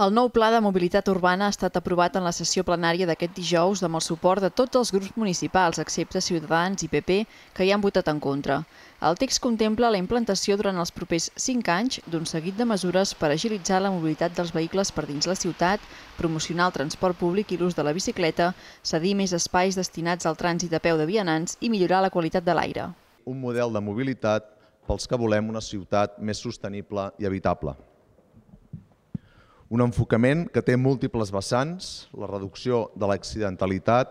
El nou pla de mobilitat urbana ha estat aprovat en la sessió plenària d'aquest dijous amb el suport de tots els grups municipals, excepte Ciutadans i PP, que hi han votat en contra. El text contempla la implantació durant els propers 5 anys d'un seguit de mesures per agilitzar la mobilitat dels vehicles per dins la ciutat, promocionar el transport públic i l'ús de la bicicleta, cedir més espais destinats al trànsit a peu de vianants i millorar la qualitat de l'aire. Un model de mobilitat pels que volem una ciutat més sostenible i habitable. Un enfocament que té múltiples vessants, la reducció de l'accidentalitat,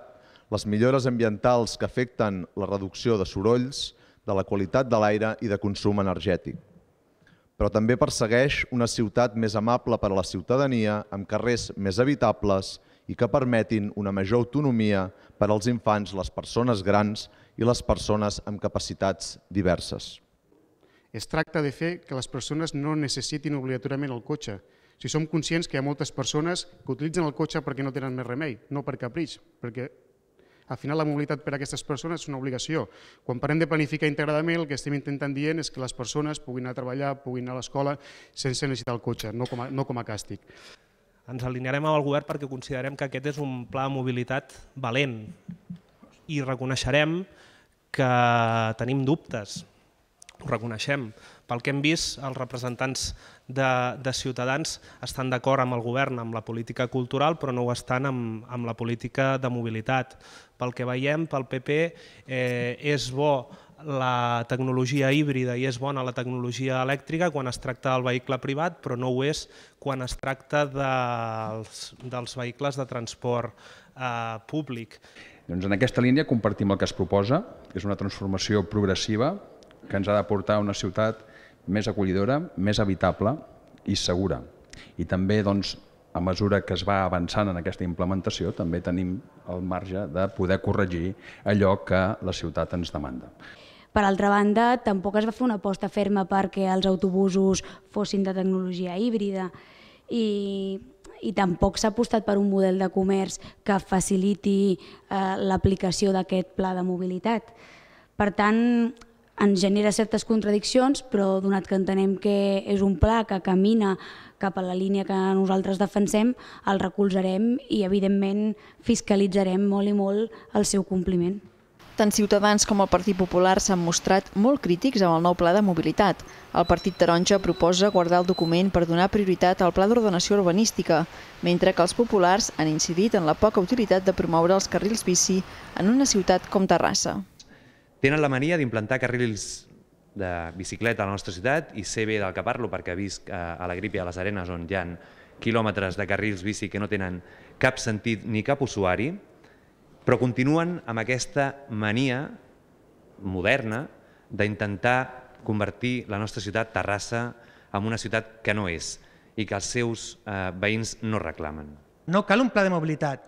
les millores ambientals que afecten la reducció de sorolls, de la qualitat de l'aire i de consum energètic. Però també persegueix una ciutat més amable per a la ciutadania, amb carrers més habitables i que permetin una major autonomia per als infants, les persones grans i les persones amb capacitats diverses. Es tracta de fer que les persones no necessitin obligatoriament el cotxe, si som conscients que hi ha moltes persones que utilitzen el cotxe perquè no tenen més remei, no per capritx, perquè al final la mobilitat per a aquestes persones és una obligació. Quan parlem de planificar integradament, el que estem intentant dient és que les persones puguin anar a treballar, puguin anar a l'escola sense necessitar el cotxe, no com a, no com a càstig. Ens alinearem amb el govern perquè considerem que aquest és un pla de mobilitat valent i reconeixerem que tenim dubtes, ho reconeixem, pel que hem vist, els representants de, de Ciutadans estan d'acord amb el govern, amb la política cultural, però no ho estan amb, amb la política de mobilitat. Pel que veiem, pel PP eh, és bo la tecnologia híbrida i és bona la tecnologia elèctrica quan es tracta del vehicle privat, però no ho és quan es tracta dels, dels vehicles de transport eh, públic. Doncs en aquesta línia compartim el que es proposa, que és una transformació progressiva que ens ha de portar a una ciutat més acollidora, més habitable i segura. I també, doncs, a mesura que es va avançant en aquesta implementació, també tenim el marge de poder corregir allò que la ciutat ens demanda. Per altra banda, tampoc es va fer una aposta ferma perquè els autobusos fossin de tecnologia híbrida i, i tampoc s'ha apostat per un model de comerç que faciliti eh, l'aplicació d'aquest pla de mobilitat. Per tant, ens genera certes contradiccions, però donat que entenem que és un pla que camina cap a la línia que nosaltres defensem, el recolzarem i, evidentment, fiscalitzarem molt i molt el seu compliment. Tant Ciutadans com el Partit Popular s'han mostrat molt crítics amb el nou pla de mobilitat. El Partit Taronja proposa guardar el document per donar prioritat al pla d'ordenació urbanística, mentre que els populars han incidit en la poca utilitat de promoure els carrils bici en una ciutat com Terrassa. Tenen la mania d'implantar carrils de bicicleta a la nostra ciutat i sé bé del que parlo perquè visc eh, a la Gripe a les Arenes on hi ha quilòmetres de carrils bici que no tenen cap sentit ni cap usuari, però continuen amb aquesta mania moderna d'intentar convertir la nostra ciutat, Terrassa, en una ciutat que no és i que els seus eh, veïns no reclamen. No cal un pla de mobilitat,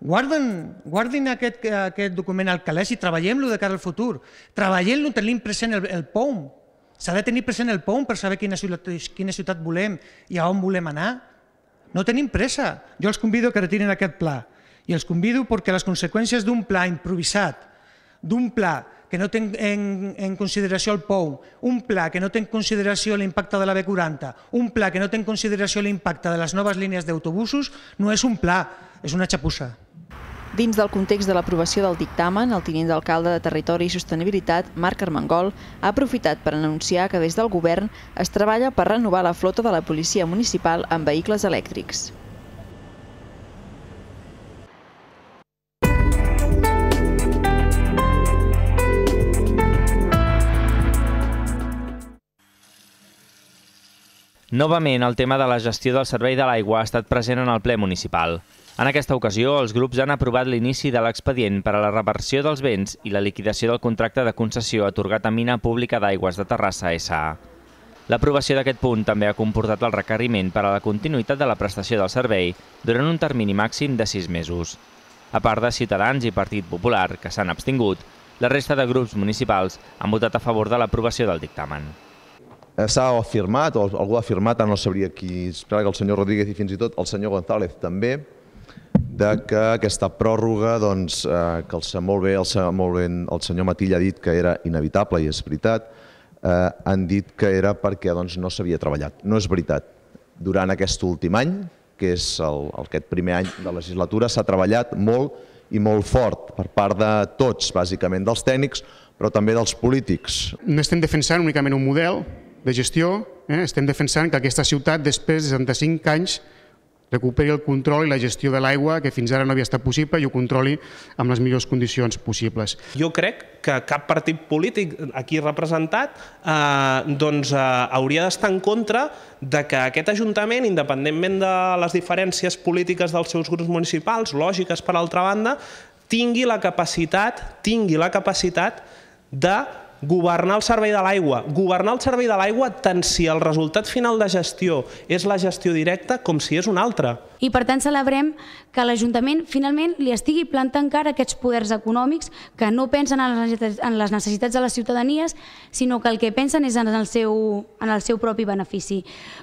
Guarden, guardin aquest, aquest document al calaix i treballem-lo de cara al futur. Treballem-lo tenim present el, el POM. S'ha de tenir present el POM per saber quina ciutat, quina ciutat volem i a on volem anar. No tenim pressa. Jo els convido que retirin aquest pla. I els convido perquè les conseqüències d'un pla improvisat, d'un pla que no té en, en consideració el POU, un pla que no té en consideració l'impacte de la B40, un pla que no té en consideració l'impacte de les noves línies d'autobusos, no és un pla, és una xapussa. Dins del context de l'aprovació del dictamen, el tinent d'alcalde de Territori i Sostenibilitat, Marc Armengol, ha aprofitat per anunciar que des del govern es treballa per renovar la flota de la policia municipal amb vehicles elèctrics. Novament, el tema de la gestió del servei de l'aigua ha estat present en el ple municipal. En aquesta ocasió, els grups han aprovat l'inici de l'expedient per a la reversió dels béns i la liquidació del contracte de concessió atorgat a Mina Pública d'Aigües de Terrassa S.A. L'aprovació d'aquest punt també ha comportat el requeriment per a la continuïtat de la prestació del servei durant un termini màxim de sis mesos. A part de Ciutadans i Partit Popular, que s'han abstingut, la resta de grups municipals han votat a favor de l'aprovació del dictamen. Eh, s'ha afirmat, o algú ha afirmat, ara no sabria qui, espera que el senyor Rodríguez i fins i tot el senyor González també, de que aquesta pròrroga, doncs, eh, que el, molt bé, el, molt ben, el senyor Matilla ha dit que era inevitable i és veritat, eh, han dit que era perquè doncs, no s'havia treballat. No és veritat. Durant aquest últim any, que és el, aquest primer any de legislatura, s'ha treballat molt i molt fort per part de tots, bàsicament dels tècnics, però també dels polítics. No estem defensant únicament un model, de gestió, eh, estem defensant que aquesta ciutat, després de 65 anys, recuperi el control i la gestió de l'aigua que fins ara no havia estat possible i ho controli amb les millors condicions possibles. Jo crec que cap partit polític aquí representat eh, doncs, eh, hauria d'estar en contra de que aquest Ajuntament, independentment de les diferències polítiques dels seus grups municipals, lògiques per altra banda, tingui la capacitat, tingui la capacitat de governar el servei de l'aigua. Governar el servei de l'aigua tant si el resultat final de gestió és la gestió directa com si és un altre. I per tant celebrem que l'Ajuntament finalment li estigui plantant cara aquests poders econòmics que no pensen en les necessitats de les ciutadanies, sinó que el que pensen és en el seu, en el seu propi benefici.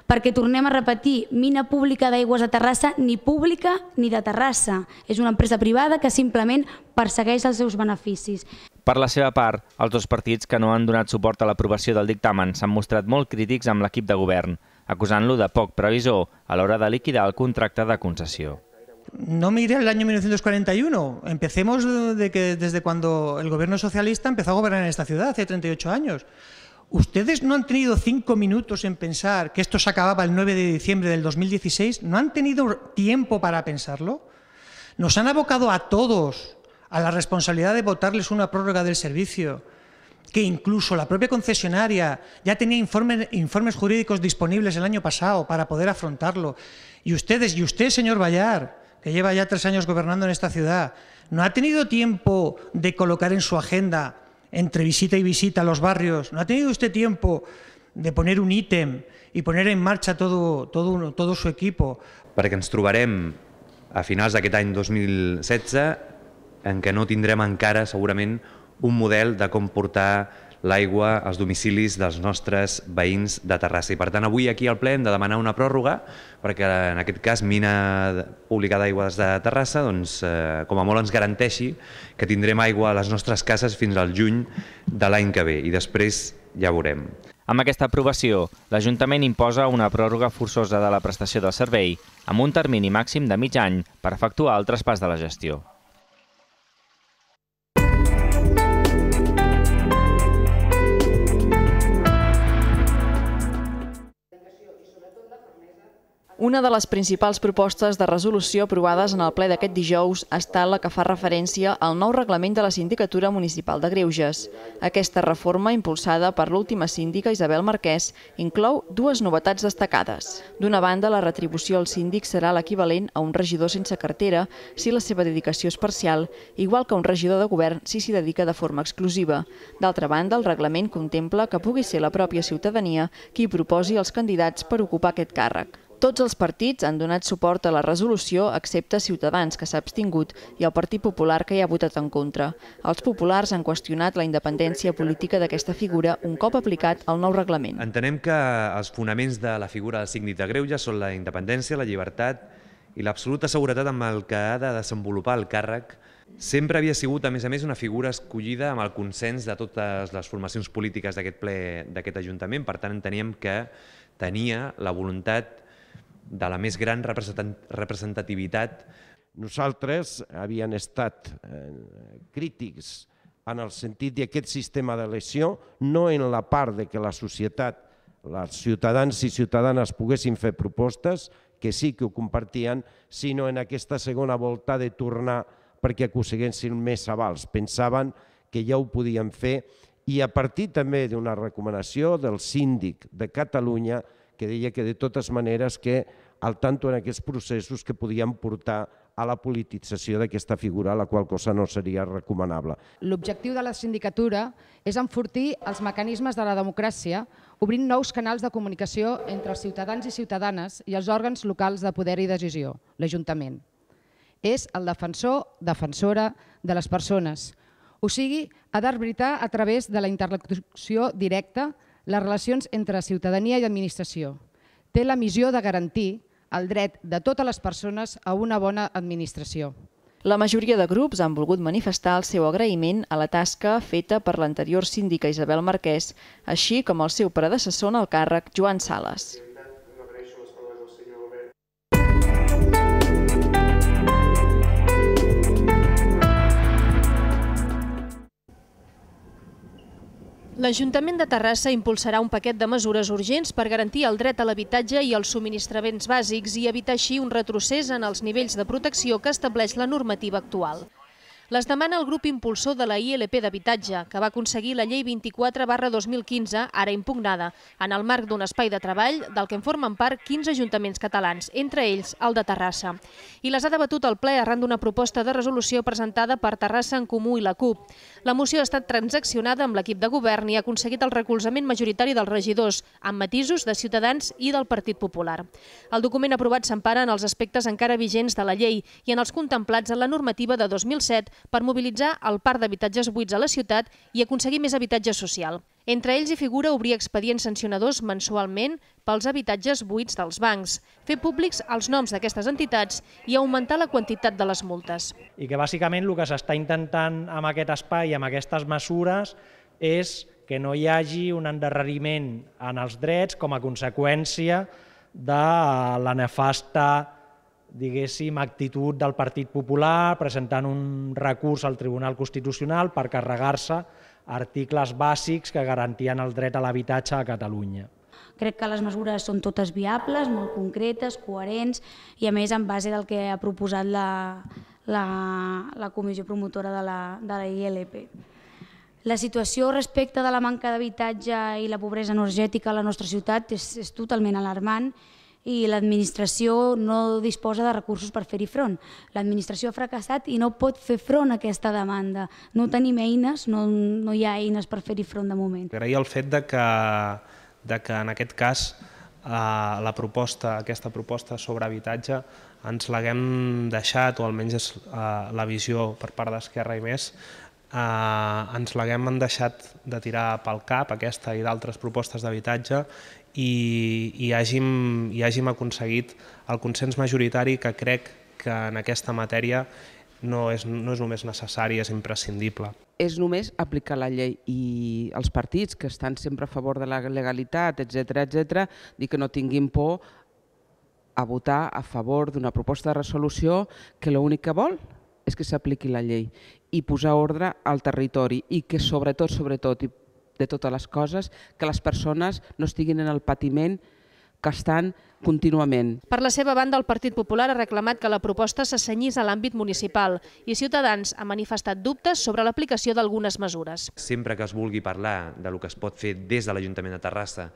Perquè tornem a repetir, mina pública d'aigües de Terrassa ni pública ni de Terrassa. És una empresa privada que simplement persegueix els seus beneficis. Per la seva part, els dos partits que no han donat suport a l'aprovació del dictamen s'han mostrat molt crítics amb l'equip de govern, acusant-lo de poc previsor a l'hora de liquidar el contracte de concessió. No mire el año 1941, empecemos de que desde cuando el gobierno socialista empezó a gobernar en esta ciudad, hace 38 años. ¿Ustedes no han tenido cinco minutos en pensar que esto se acababa el 9 de diciembre del 2016? ¿No han tenido tiempo para pensarlo? Nos han abocado a todos a la responsabilidad de votarles una prórroga del servicio, que incluso la propia concesionaria ya tenía informes, informes jurídicos disponibles el año pasado para poder afrontarlo. Y ustedes, y usted, señor Vallar, que lleva ya tres años gobernando en esta ciudad, ¿no ha tenido tiempo de colocar en su agenda, entre visita y visita, los barrios? ¿No ha tenido usted tiempo de poner un ítem ...y poner en marcha todo, todo, todo su equipo. Para que nos trobarem a finales de este en 2016 en què no tindrem encara segurament un model de com portar l'aigua als domicilis dels nostres veïns de Terrassa. I per tant, avui aquí al ple hem de demanar una pròrroga perquè en aquest cas Mina Pública d'Aigües de Terrassa doncs, eh, com a molt ens garanteixi que tindrem aigua a les nostres cases fins al juny de l'any que ve i després ja veurem. Amb aquesta aprovació, l'Ajuntament imposa una pròrroga forçosa de la prestació del servei amb un termini màxim de mig any per efectuar el traspàs de la gestió. Una de les principals propostes de resolució aprovades en el ple d'aquest dijous ha estat la que fa referència al nou reglament de la Sindicatura Municipal de Greuges. Aquesta reforma, impulsada per l'última síndica Isabel Marquès, inclou dues novetats destacades. D'una banda, la retribució al síndic serà l'equivalent a un regidor sense cartera si la seva dedicació és parcial, igual que un regidor de govern si s'hi dedica de forma exclusiva. D'altra banda, el reglament contempla que pugui ser la pròpia ciutadania qui proposi els candidats per ocupar aquest càrrec. Tots els partits han donat suport a la resolució, excepte Ciutadans, que s'ha abstingut, i el Partit Popular, que hi ha votat en contra. Els populars han qüestionat la independència política d'aquesta figura un cop aplicat el nou reglament. Entenem que els fonaments de la figura del signi de greu ja són la independència, la llibertat i l'absoluta seguretat amb el que ha de desenvolupar el càrrec Sempre havia sigut, a més a més, una figura escollida amb el consens de totes les formacions polítiques d'aquest ple d'aquest Ajuntament. Per tant, enteníem que tenia la voluntat de la més gran representativitat. Nosaltres havien estat eh, crítics en el sentit d'aquest sistema d'elecció, no en la part de que la societat, els ciutadans i ciutadanes poguessin fer propostes, que sí que ho compartien, sinó en aquesta segona volta de tornar perquè aconseguessin més avals. Pensaven que ja ho podien fer i a partir també d'una recomanació del síndic de Catalunya que deia que de totes maneres que al tanto en aquests processos que podien portar a la politització d'aquesta figura, la qual cosa no seria recomanable. L'objectiu de la sindicatura és enfortir els mecanismes de la democràcia, obrint nous canals de comunicació entre els ciutadans i ciutadanes i els òrgans locals de poder i decisió, l'Ajuntament. És el defensor, defensora de les persones, o sigui, ha d'arbitrar a través de la interlocució directa les relacions entre ciutadania i administració. Té la missió de garantir el dret de totes les persones a una bona administració. La majoria de grups han volgut manifestar el seu agraïment a la tasca feta per l'anterior síndica Isabel Marquès, així com al seu predecessor en el càrrec, Joan Sales. L'Ajuntament de Terrassa impulsarà un paquet de mesures urgents per garantir el dret a l'habitatge i els subministraments bàsics i evitar així un retrocés en els nivells de protecció que estableix la normativa actual. Les demana el grup impulsor de la ILP d'habitatge, que va aconseguir la llei 24 barra 2015, ara impugnada, en el marc d'un espai de treball del que en formen part 15 ajuntaments catalans, entre ells el de Terrassa. I les ha debatut el ple arran d'una proposta de resolució presentada per Terrassa en Comú i la CUP. La moció ha estat transaccionada amb l'equip de govern i ha aconseguit el recolzament majoritari dels regidors, amb matisos de Ciutadans i del Partit Popular. El document aprovat s'empara en els aspectes encara vigents de la llei i en els contemplats en la normativa de 2007 per mobilitzar el parc d'habitatges buits a la ciutat i aconseguir més habitatge social. Entre ells hi figura obrir expedients sancionadors mensualment pels habitatges buits dels bancs, fer públics els noms d'aquestes entitats i augmentar la quantitat de les multes. I que bàsicament el que s'està intentant amb aquest espai i amb aquestes mesures és que no hi hagi un endarreriment en els drets com a conseqüència de la nefasta diguéssim, actitud del Partit Popular presentant un recurs al Tribunal Constitucional per carregar-se articles bàsics que garantien el dret a l'habitatge a Catalunya. Crec que les mesures són totes viables, molt concretes, coherents i a més en base del que ha proposat la, la, la comissió promotora de la, de la ILP. La situació respecte de la manca d'habitatge i la pobresa energètica a la nostra ciutat és, és totalment alarmant i l'administració no disposa de recursos per fer-hi front. L'administració ha fracassat i no pot fer front a aquesta demanda. No tenim eines, no, no hi ha eines per fer-hi front de moment. Agrair el fet de que, de que en aquest cas eh, la proposta, aquesta proposta sobre habitatge ens l'haguem deixat, o almenys és eh, la visió per part d'Esquerra i més, eh, ens l'haguem deixat de tirar pel cap, aquesta i d'altres propostes d'habitatge, i, i, hàgim, i hàgim aconseguit el consens majoritari que crec que en aquesta matèria no és, no és només necessari, és imprescindible. És només aplicar la llei i els partits que estan sempre a favor de la legalitat, etc etc, dir que no tinguin por a votar a favor d'una proposta de resolució que l'únic que vol és que s'apliqui la llei i posar ordre al territori i que sobretot, sobretot, i de totes les coses, que les persones no estiguin en el patiment que estan contínuament. Per la seva banda, el Partit Popular ha reclamat que la proposta s'assenyís a l'àmbit municipal i Ciutadans ha manifestat dubtes sobre l'aplicació d'algunes mesures. Sempre que es vulgui parlar de lo que es pot fer des de l'Ajuntament de Terrassa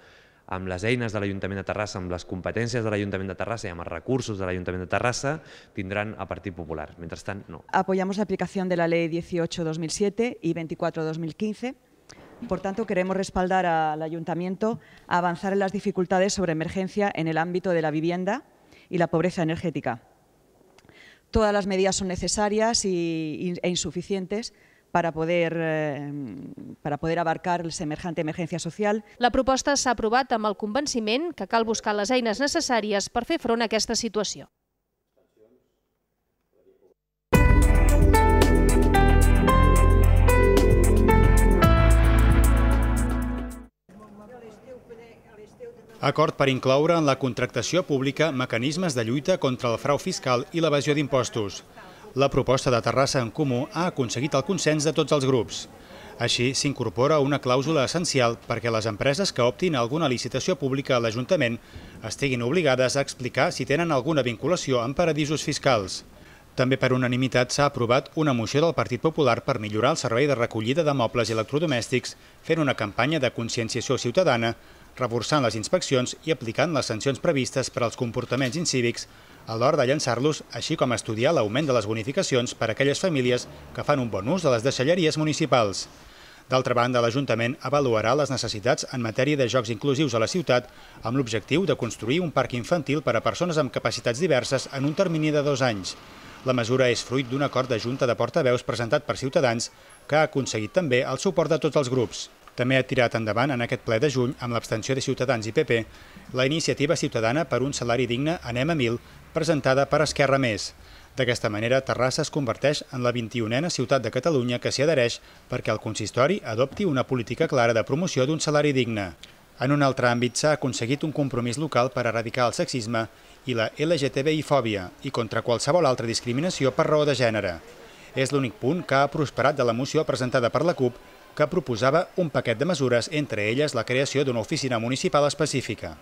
amb les eines de l'Ajuntament de Terrassa, amb les competències de l'Ajuntament de Terrassa i amb els recursos de l'Ajuntament de Terrassa, tindran a Partit Popular. Mentrestant, no. Apoyamos la aplicación de la Ley 18-2007 y 24-2015 Por tanto, queremos respaldar al Ayuntamiento a avanzar en las dificultades sobre emergencia en el ámbito de la vivienda y la pobreza energética. Todas las medidas son necesarias y, e insuficientes para poder, eh, para poder abarcar la semejante emergencia social. La proposta s'ha aprovat amb el convenciment que cal buscar les eines necessàries per fer front a aquesta situació. Acord per incloure en la contractació pública mecanismes de lluita contra el frau fiscal i l'evasió d'impostos. La proposta de Terrassa en Comú ha aconseguit el consens de tots els grups. Així, s'incorpora una clàusula essencial perquè les empreses que optin a alguna licitació pública a l'Ajuntament estiguin obligades a explicar si tenen alguna vinculació amb paradisos fiscals. També per unanimitat s'ha aprovat una moció del Partit Popular per millorar el servei de recollida de mobles i electrodomèstics, fent una campanya de conscienciació ciutadana reforçant les inspeccions i aplicant les sancions previstes per als comportaments incívics a l'hora de llançar-los, així com estudiar l'augment de les bonificacions per a aquelles famílies que fan un bon ús de les deixalleries municipals. D'altra banda, l'Ajuntament avaluarà les necessitats en matèria de jocs inclusius a la ciutat amb l'objectiu de construir un parc infantil per a persones amb capacitats diverses en un termini de dos anys. La mesura és fruit d'un acord de Junta de Portaveus presentat per Ciutadans que ha aconseguit també el suport de tots els grups. També ha tirat endavant en aquest ple de juny, amb l'abstenció de Ciutadans i PP, la iniciativa ciutadana per un salari digne Anem a 1000, presentada per Esquerra Més. D'aquesta manera, Terrassa es converteix en la 21a ciutat de Catalunya que s'hi adhereix perquè el consistori adopti una política clara de promoció d'un salari digne. En un altre àmbit s'ha aconseguit un compromís local per erradicar el sexisme i la LGTBI-fòbia i contra qualsevol altra discriminació per raó de gènere. És l'únic punt que ha prosperat de la moció presentada per la CUP que proposava un paquet de mesures, entre elles la creació d'una oficina municipal específica.